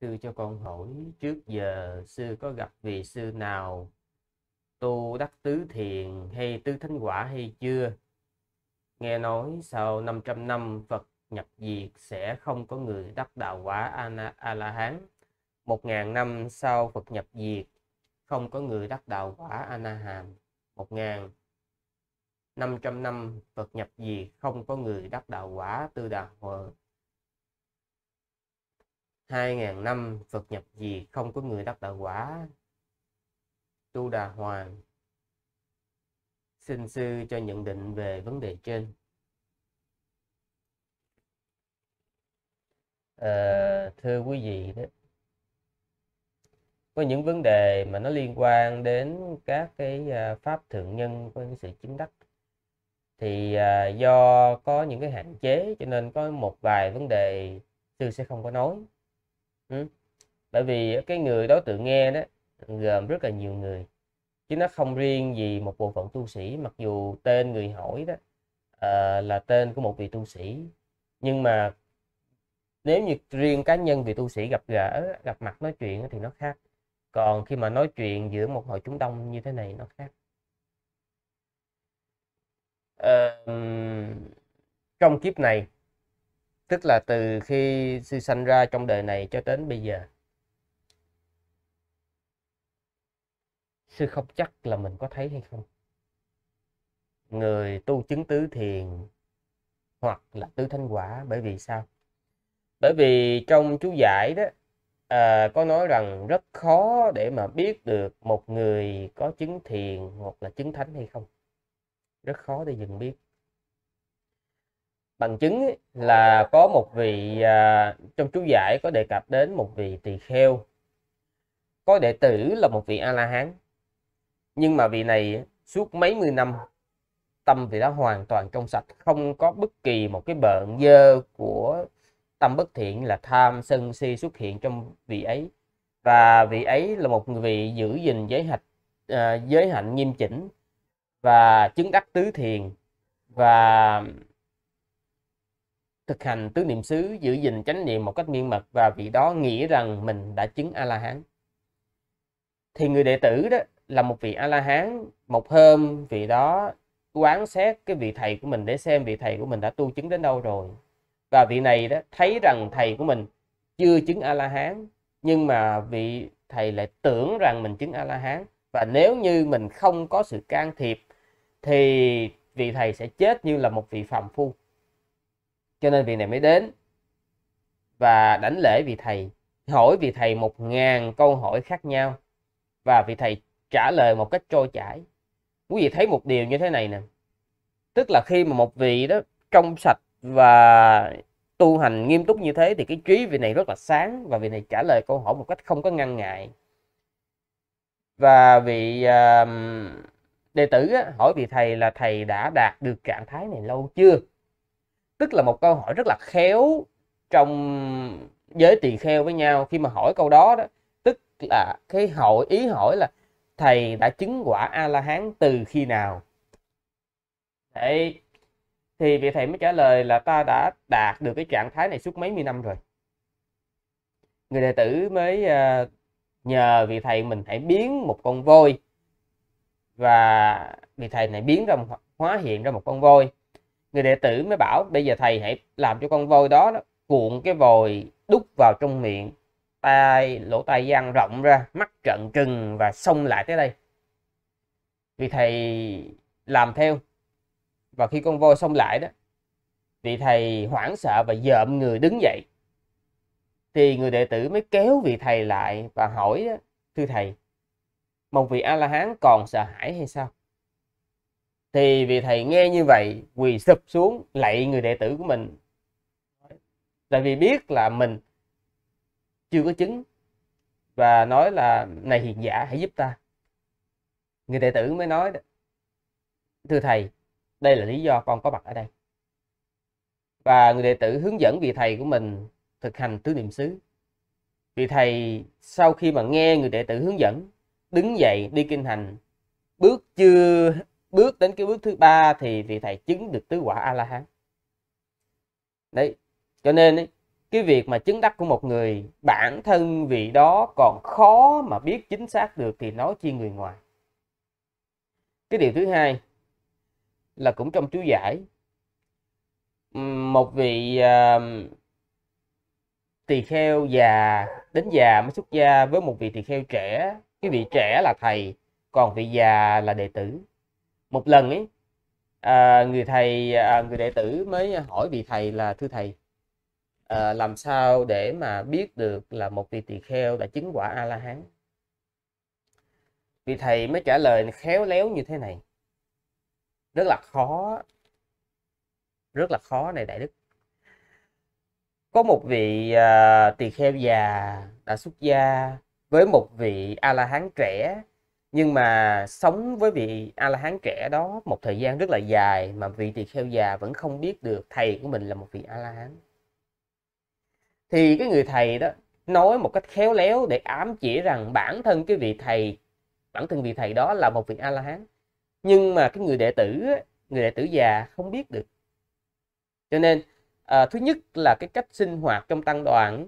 sư cho con hỏi trước giờ sư có gặp vị sư nào tu đắc tứ thiền hay tứ thánh quả hay chưa nghe nói sau 500 năm Phật nhập diệt sẽ không có người đắc đạo quả a la hán một ngàn năm sau Phật nhập diệt không có người đắc đạo quả a na hàm một ngàn năm trăm năm Phật nhập diệt không có người đắc đạo quả tư đà hồ hai ngàn năm Phật nhập gì không có người đắc đạo quả Tu Đà Hoàng xin sư cho nhận định về vấn đề trên à, thưa quý vị đó có những vấn đề mà nó liên quan đến các cái à, pháp thượng nhân có những sự chứng đắc thì à, do có những cái hạn chế cho nên có một vài vấn đề sư sẽ không có nói Ừ. bởi vì cái người đối tượng nghe đó gồm rất là nhiều người chứ nó không riêng gì một bộ phận tu sĩ mặc dù tên người hỏi đó uh, là tên của một vị tu sĩ nhưng mà nếu như riêng cá nhân vị tu sĩ gặp gỡ gặp mặt nói chuyện thì nó khác còn khi mà nói chuyện giữa một hội chúng đông như thế này nó khác uh, trong kiếp này tức là từ khi sư sanh ra trong đời này cho đến bây giờ sư không chắc là mình có thấy hay không người tu chứng tứ thiền hoặc là tứ thanh quả bởi vì sao bởi vì trong chú giải đó à, có nói rằng rất khó để mà biết được một người có chứng thiền hoặc là chứng thánh hay không rất khó để dừng biết bằng chứng là có một vị à, trong chú giải có đề cập đến một vị tỳ kheo có đệ tử là một vị a la hán nhưng mà vị này suốt mấy mươi năm tâm vị đó hoàn toàn trong sạch không có bất kỳ một cái bợn dơ của tâm bất thiện là tham sân si xuất hiện trong vị ấy và vị ấy là một vị giữ gìn giới hạnh à, giới hạnh nghiêm chỉnh và chứng đắc tứ thiền và thực hành tứ niệm xứ giữ gìn chánh niệm một cách miên mật và vị đó nghĩ rằng mình đã chứng a la hán thì người đệ tử đó là một vị a la hán một hôm vị đó quán xét cái vị thầy của mình để xem vị thầy của mình đã tu chứng đến đâu rồi và vị này đó thấy rằng thầy của mình chưa chứng a la hán nhưng mà vị thầy lại tưởng rằng mình chứng a la hán và nếu như mình không có sự can thiệp thì vị thầy sẽ chết như là một vị phàm phu cho nên vị này mới đến và đánh lễ vị thầy hỏi vị thầy một ngàn câu hỏi khác nhau và vị thầy trả lời một cách trôi chảy quý vị thấy một điều như thế này nè tức là khi mà một vị đó trong sạch và tu hành nghiêm túc như thế thì cái trí vị này rất là sáng và vị này trả lời câu hỏi một cách không có ngăn ngại và vị uh, đệ tử á, hỏi vị thầy là thầy đã đạt được trạng thái này lâu chưa tức là một câu hỏi rất là khéo trong giới tỳ kheo với nhau khi mà hỏi câu đó đó tức là cái hỏi ý hỏi là thầy đã chứng quả a la hán từ khi nào Đấy. thì vị thầy mới trả lời là ta đã đạt được cái trạng thái này suốt mấy mươi năm rồi người đệ tử mới ờ, nhờ vị thầy mình hãy biến một con voi và vị thầy này biến ra một, hóa hiện ra một con voi người đệ tử mới bảo bây giờ thầy hãy làm cho con voi đó, đó cuộn cái vòi đút vào trong miệng tai lỗ tai gian rộng ra mắt trợn trừng và xông lại tới đây vị thầy làm theo và khi con voi xông lại đó vị thầy hoảng sợ và dợm người đứng dậy thì người đệ tử mới kéo vị thầy lại và hỏi thưa thầy một vị a la hán còn sợ hãi hay sao thì vị thầy nghe như vậy quỳ sụp xuống lạy người đệ tử của mình tại vì biết là mình chưa có chứng và nói là này hiền giả hãy giúp ta người đệ tử mới nói thưa thầy đây là lý do con có mặt ở đây và người đệ tử hướng dẫn vị thầy của mình thực hành tứ niệm xứ vị thầy sau khi mà nghe người đệ tử hướng dẫn đứng dậy đi kinh hành bước chưa bước đến cái bước thứ ba thì vị thầy chứng được tứ quả a la hán đấy cho nên ấy, cái việc mà chứng đắc của một người bản thân vị đó còn khó mà biết chính xác được thì nói chi người ngoài cái điều thứ hai là cũng trong chú giải một vị uh, tỳ kheo già đến già mới xuất gia với một vị tỳ kheo trẻ cái vị trẻ là thầy còn vị già là đệ tử một lần ấy à, người thầy à, người đệ tử mới hỏi vị thầy là thưa thầy à, làm sao để mà biết được là một vị tỳ kheo đã chứng quả a la hán vị thầy mới trả lời khéo léo như thế này rất là khó rất là khó này đại đức có một vị à, tỳ kheo già đã xuất gia với một vị a la hán trẻ nhưng mà sống với vị a la hán trẻ đó một thời gian rất là dài mà vị tỳ kheo già vẫn không biết được thầy của mình là một vị a la hán thì cái người thầy đó nói một cách khéo léo để ám chỉ rằng bản thân cái vị thầy bản thân vị thầy đó là một vị a la hán nhưng mà cái người đệ tử người đệ tử già không biết được cho nên à, thứ nhất là cái cách sinh hoạt trong tăng đoàn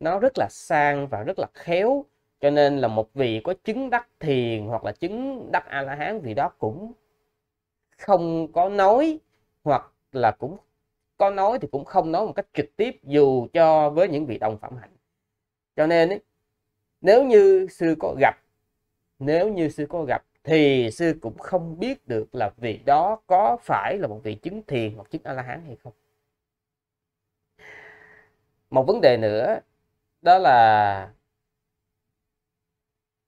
nó rất là sang và rất là khéo cho nên là một vị có chứng đắc thiền hoặc là chứng đắc a la hán vị đó cũng không có nói hoặc là cũng có nói thì cũng không nói một cách trực tiếp dù cho với những vị đồng phạm hạnh cho nên ấy, nếu như sư có gặp nếu như sư có gặp thì sư cũng không biết được là vị đó có phải là một vị chứng thiền hoặc chứng a la hán hay không một vấn đề nữa đó là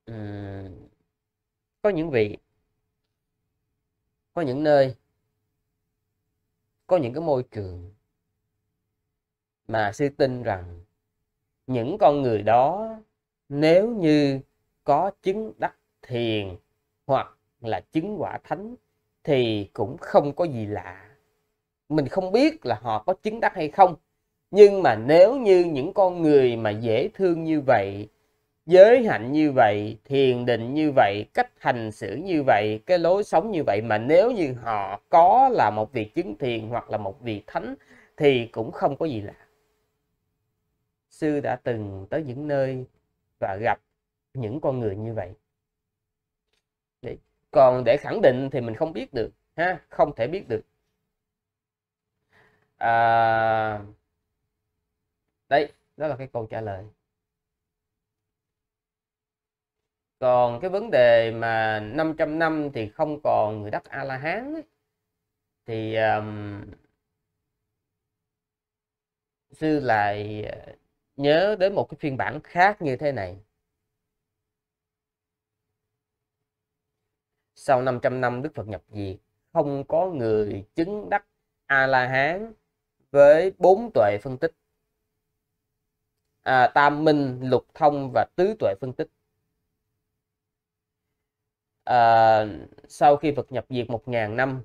Ờ, có những vị có những nơi có những cái môi trường mà sư tin rằng những con người đó nếu như có chứng đắc thiền hoặc là chứng quả thánh thì cũng không có gì lạ mình không biết là họ có chứng đắc hay không nhưng mà nếu như những con người mà dễ thương như vậy giới hạnh như vậy thiền định như vậy cách hành xử như vậy cái lối sống như vậy mà nếu như họ có là một vị chứng thiền hoặc là một vị thánh thì cũng không có gì lạ sư đã từng tới những nơi và gặp những con người như vậy Đấy. còn để khẳng định thì mình không biết được ha không thể biết được à... đấy đó là cái câu trả lời còn cái vấn đề mà 500 năm thì không còn người đắc a la hán thì um, sư lại ờ, nhớ đến một cái phiên bản khác như thế này sau 500 năm Đức Phật nhập diệt không có người chứng đắc a la hán với bốn tuệ phân tích à, tam minh lục thông và tứ tuệ phân tích à, sau khi Phật nhập diệt một ngàn năm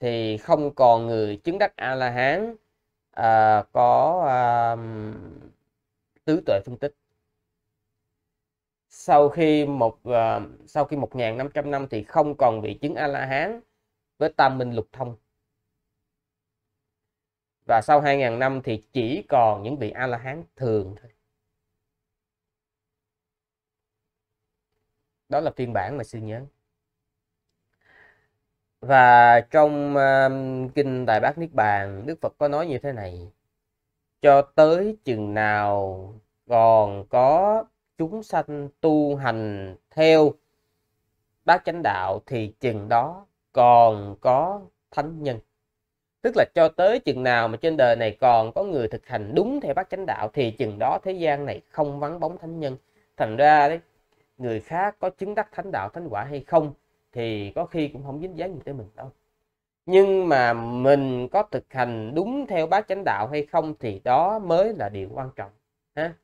thì không còn người chứng đắc A-la-hán à, có à, tứ tuệ phân tích sau khi một uh, sau khi 1.500 năm thì không còn vị chứng a la hán với tam minh lục thông và sau 2.000 năm thì chỉ còn những vị a la hán thường thôi đó là phiên bản mà sư nhớ và trong uh, kinh đại bác niết bàn đức phật có nói như thế này cho tới chừng nào còn có chúng sanh tu hành theo bát chánh đạo thì chừng đó còn có thánh nhân tức là cho tới chừng nào mà trên đời này còn có người thực hành đúng theo bát chánh đạo thì chừng đó thế gian này không vắng bóng thánh nhân thành ra đấy người khác có chứng đắc thánh đạo thánh quả hay không thì có khi cũng không dính dáng gì tới mình đâu nhưng mà mình có thực hành đúng theo bát chánh đạo hay không thì đó mới là điều quan trọng ha